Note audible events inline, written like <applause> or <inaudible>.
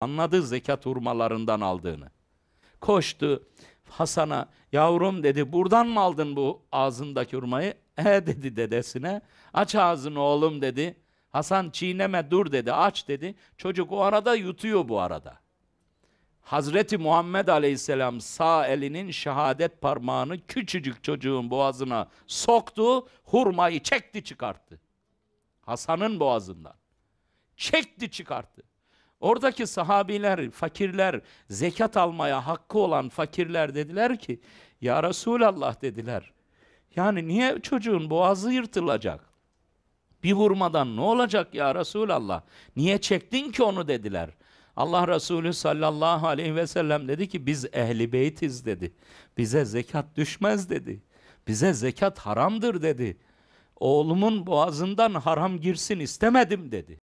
Anladı zekat hurmalarından aldığını. Koştu Hasan'a yavrum dedi buradan mı aldın bu ağzındaki hurmayı? <laughs> He dedi dedesine. Aç ağzını oğlum dedi. Hasan çiğneme dur dedi aç dedi. Çocuk o arada yutuyor bu arada. Hazreti Muhammed Aleyhisselam sağ elinin şehadet parmağını küçücük çocuğun boğazına soktu, hurmayı çekti çıkarttı. Hasan'ın boğazından. Çekti çıkarttı. Oradaki sahabiler, fakirler, zekat almaya hakkı olan fakirler dediler ki, Ya Resulallah dediler. Yani niye çocuğun boğazı yırtılacak? Bir vurmadan ne olacak ya Resulallah? Niye çektin ki onu dediler. Allah Resulü sallallahu aleyhi ve sellem dedi ki biz ehli beytiz dedi. Bize zekat düşmez dedi. Bize zekat haramdır dedi. Oğlumun boğazından haram girsin istemedim dedi.